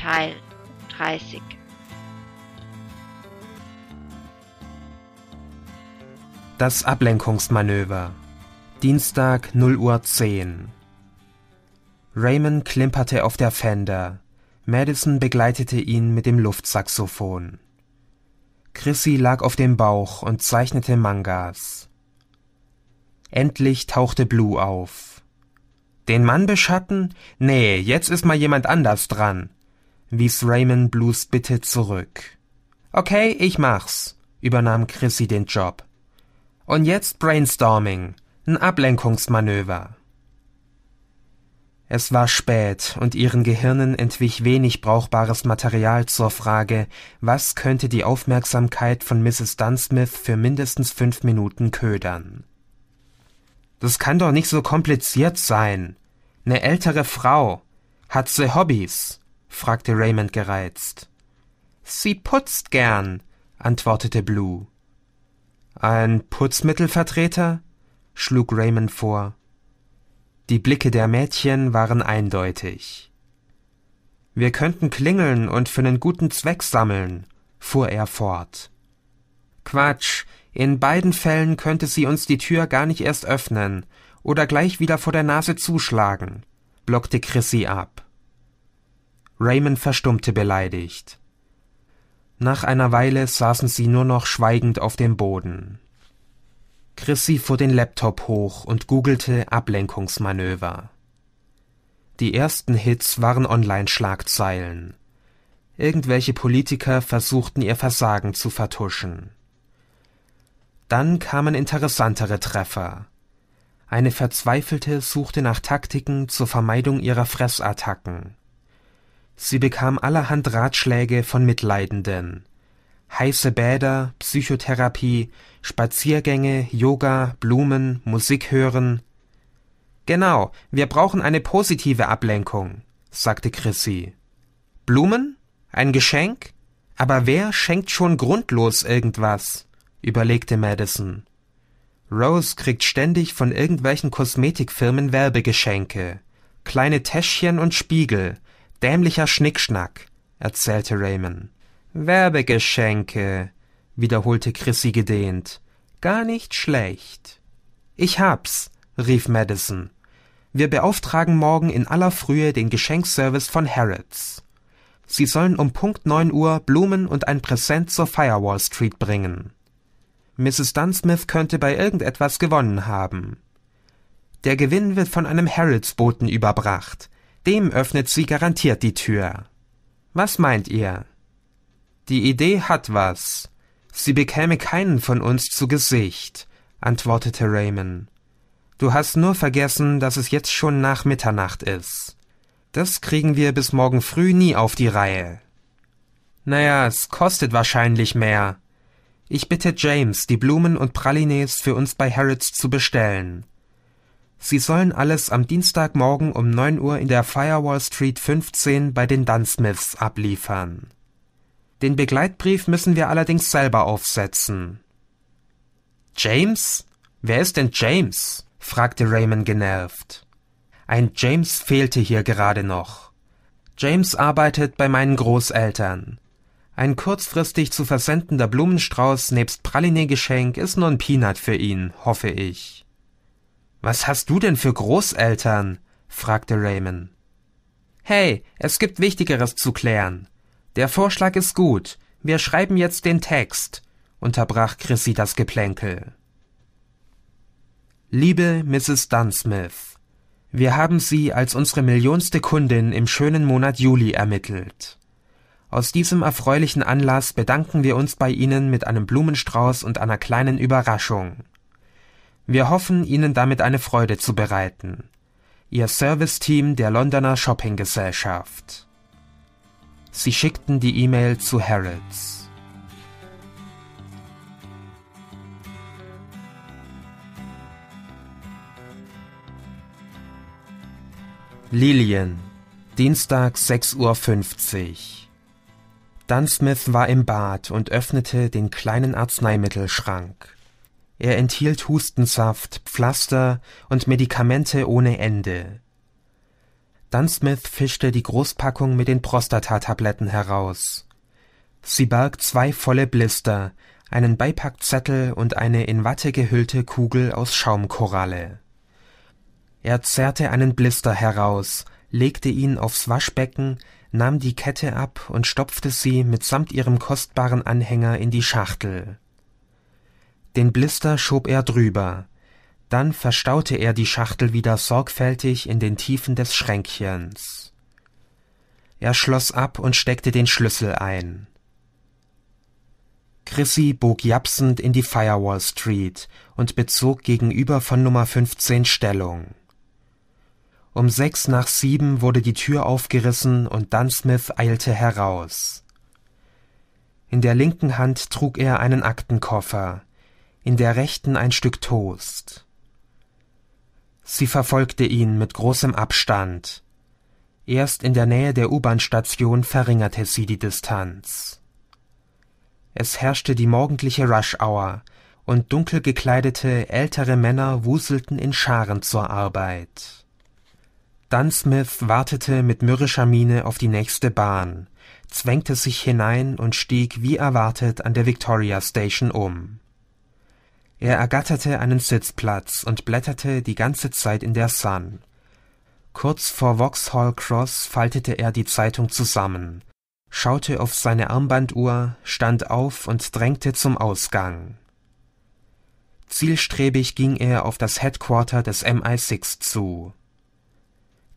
Teil 30. Das Ablenkungsmanöver. Dienstag 0 Uhr 10. Raymond klimperte auf der Fender. Madison begleitete ihn mit dem Luftsaxophon. Chrissy lag auf dem Bauch und zeichnete Mangas. Endlich tauchte Blue auf. Den Mann beschatten? Nee, jetzt ist mal jemand anders dran wies Raymond Blues Bitte zurück. Okay, ich mach's, übernahm Chrissy den Job. Und jetzt Brainstorming, ein Ablenkungsmanöver. Es war spät und ihren Gehirnen entwich wenig brauchbares Material zur Frage, was könnte die Aufmerksamkeit von Mrs. Dunsmith für mindestens fünf Minuten ködern. Das kann doch nicht so kompliziert sein. Eine ältere Frau. Hat sie Hobbys? fragte Raymond gereizt. Sie putzt gern, antwortete Blue. Ein Putzmittelvertreter? schlug Raymond vor. Die Blicke der Mädchen waren eindeutig. Wir könnten klingeln und für einen guten Zweck sammeln, fuhr er fort. Quatsch, in beiden Fällen könnte sie uns die Tür gar nicht erst öffnen oder gleich wieder vor der Nase zuschlagen, blockte Chrissy ab. Raymond verstummte beleidigt. Nach einer Weile saßen sie nur noch schweigend auf dem Boden. Chrissy fuhr den Laptop hoch und googelte Ablenkungsmanöver. Die ersten Hits waren Online-Schlagzeilen. Irgendwelche Politiker versuchten ihr Versagen zu vertuschen. Dann kamen interessantere Treffer. Eine Verzweifelte suchte nach Taktiken zur Vermeidung ihrer Fressattacken. Sie bekam allerhand Ratschläge von Mitleidenden. Heiße Bäder, Psychotherapie, Spaziergänge, Yoga, Blumen, Musik hören. Genau, wir brauchen eine positive Ablenkung, sagte Chrissy. Blumen? Ein Geschenk? Aber wer schenkt schon grundlos irgendwas? überlegte Madison. Rose kriegt ständig von irgendwelchen Kosmetikfirmen Werbegeschenke. Kleine Täschchen und Spiegel, Dämlicher Schnickschnack, erzählte Raymond. Werbegeschenke, wiederholte Chrissy gedehnt. Gar nicht schlecht. Ich hab's, rief Madison. Wir beauftragen morgen in aller Frühe den Geschenkservice von Harrods. Sie sollen um Punkt neun Uhr Blumen und ein Präsent zur Firewall Street bringen. Mrs. Dunsmith könnte bei irgendetwas gewonnen haben. Der Gewinn wird von einem Harrods-Boten überbracht, dem öffnet sie garantiert die Tür. Was meint ihr? Die Idee hat was. Sie bekäme keinen von uns zu Gesicht, antwortete Raymond. Du hast nur vergessen, dass es jetzt schon nach Mitternacht ist. Das kriegen wir bis morgen früh nie auf die Reihe. Naja, es kostet wahrscheinlich mehr. Ich bitte James, die Blumen und Pralines für uns bei Harrods zu bestellen. Sie sollen alles am Dienstagmorgen um 9 Uhr in der Firewall Street 15 bei den Dunsmiths abliefern. Den Begleitbrief müssen wir allerdings selber aufsetzen. James? Wer ist denn James? fragte Raymond genervt. Ein James fehlte hier gerade noch. James arbeitet bei meinen Großeltern. Ein kurzfristig zu versendender Blumenstrauß nebst Praline-Geschenk ist nur ein Peanut für ihn, hoffe ich. Was hast du denn für Großeltern? fragte Raymond. Hey, es gibt Wichtigeres zu klären. Der Vorschlag ist gut. Wir schreiben jetzt den Text, unterbrach Chrissy das Geplänkel. Liebe Mrs. Dunsmith, wir haben Sie als unsere millionste Kundin im schönen Monat Juli ermittelt. Aus diesem erfreulichen Anlass bedanken wir uns bei Ihnen mit einem Blumenstrauß und einer kleinen Überraschung. Wir hoffen, Ihnen damit eine Freude zu bereiten. Ihr Serviceteam der Londoner Shoppinggesellschaft. Sie schickten die E-Mail zu Harrods. Lilian, Dienstag 6.50 Uhr. Dunsmith war im Bad und öffnete den kleinen Arzneimittelschrank. Er enthielt Hustensaft, Pflaster und Medikamente ohne Ende. Dunsmith fischte die Großpackung mit den Prostatatabletten heraus. Sie barg zwei volle Blister, einen Beipackzettel und eine in Watte gehüllte Kugel aus Schaumkoralle. Er zerrte einen Blister heraus, legte ihn aufs Waschbecken, nahm die Kette ab und stopfte sie mitsamt ihrem kostbaren Anhänger in die Schachtel den blister schob er drüber dann verstaute er die schachtel wieder sorgfältig in den tiefen des schränkchens er schloss ab und steckte den schlüssel ein Chrissy bog japsend in die Firewall Street und bezog gegenüber von Nummer 15 Stellung. Um sechs nach sieben wurde die Tür aufgerissen und Dunsmith eilte heraus. In der linken Hand trug er einen Aktenkoffer, in der rechten ein Stück Toast. Sie verfolgte ihn mit großem Abstand. Erst in der Nähe der U-Bahn-Station verringerte sie die Distanz. Es herrschte die morgendliche Rush-Hour, und dunkel gekleidete ältere Männer wuselten in Scharen zur Arbeit. Dunsmith wartete mit mürrischer Miene auf die nächste Bahn, zwängte sich hinein und stieg wie erwartet an der Victoria Station um er ergatterte einen Sitzplatz und blätterte die ganze Zeit in der Sun. Kurz vor Vauxhall Cross faltete er die Zeitung zusammen, schaute auf seine Armbanduhr, stand auf und drängte zum Ausgang. Zielstrebig ging er auf das Headquarter des MI6 zu.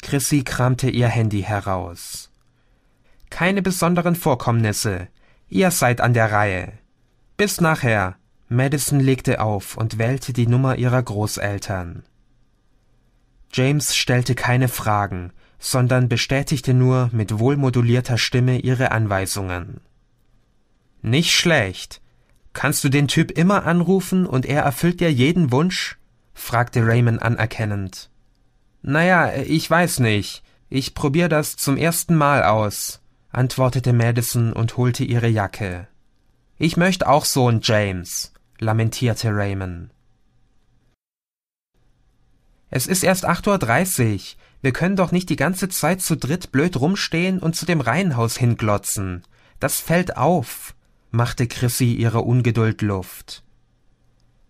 Chrissy kramte ihr Handy heraus. Keine besonderen Vorkommnisse. Ihr seid an der Reihe. Bis nachher. Madison legte auf und wählte die Nummer ihrer Großeltern. James stellte keine Fragen, sondern bestätigte nur mit wohlmodulierter Stimme ihre Anweisungen. Nicht schlecht. Kannst du den Typ immer anrufen und er erfüllt dir jeden Wunsch? fragte Raymond anerkennend. Naja, ich weiß nicht. Ich probier das zum ersten Mal aus, antwortete Madison und holte ihre Jacke. Ich möchte auch Sohn James lamentierte Raymond. Es ist erst 8.30 Uhr. Wir können doch nicht die ganze Zeit zu dritt blöd rumstehen und zu dem Reihenhaus hinglotzen. Das fällt auf, machte Chrissy ihre Ungeduld Luft.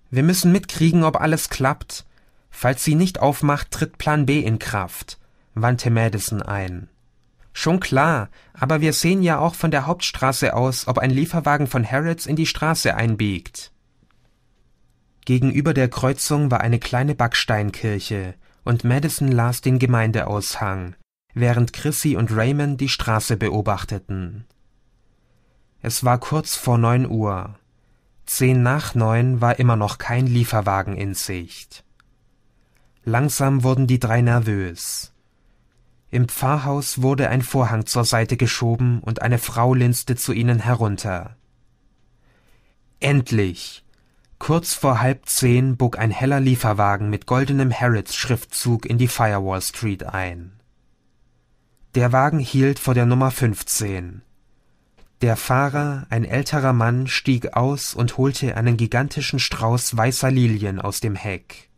Wir müssen mitkriegen, ob alles klappt. Falls sie nicht aufmacht, tritt Plan B in Kraft, wandte Madison ein. Schon klar, aber wir sehen ja auch von der Hauptstraße aus, ob ein Lieferwagen von Harrods in die Straße einbiegt. Gegenüber der Kreuzung war eine kleine Backsteinkirche, und Madison las den Gemeindeaushang, während Chrissy und Raymond die Straße beobachteten. Es war kurz vor neun Uhr. Zehn nach neun war immer noch kein Lieferwagen in Sicht. Langsam wurden die drei nervös. Im Pfarrhaus wurde ein Vorhang zur Seite geschoben und eine Frau linste zu ihnen herunter. Endlich! Kurz vor halb zehn bog ein heller Lieferwagen mit goldenem Harrods-Schriftzug in die Firewall Street ein. Der Wagen hielt vor der Nummer 15. Der Fahrer, ein älterer Mann, stieg aus und holte einen gigantischen Strauß weißer Lilien aus dem Heck.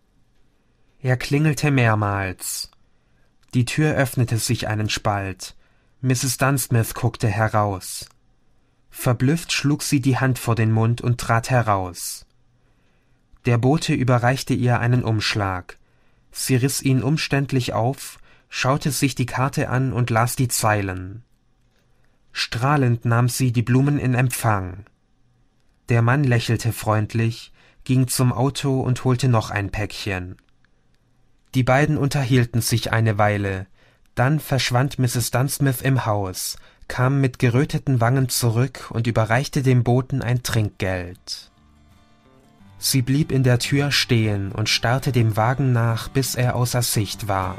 Er klingelte mehrmals. Die Tür öffnete sich einen Spalt. Mrs. Dunsmith guckte heraus. Verblüfft schlug sie die Hand vor den Mund und trat heraus der Bote überreichte ihr einen Umschlag. Sie riss ihn umständlich auf, schaute sich die Karte an und las die Zeilen. Strahlend nahm sie die Blumen in Empfang. Der Mann lächelte freundlich, ging zum Auto und holte noch ein Päckchen. Die beiden unterhielten sich eine Weile, dann verschwand Mrs. Dunsmith im Haus, kam mit geröteten Wangen zurück und überreichte dem Boten ein Trinkgeld. Sie blieb in der Tür stehen und starrte dem Wagen nach, bis er außer Sicht war.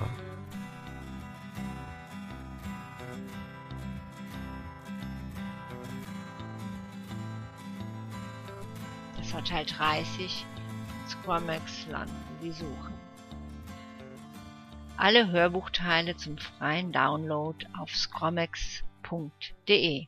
Vorteil 30 Squamax landen die Suchen. Alle Hörbuchteile zum freien Download auf squamax.de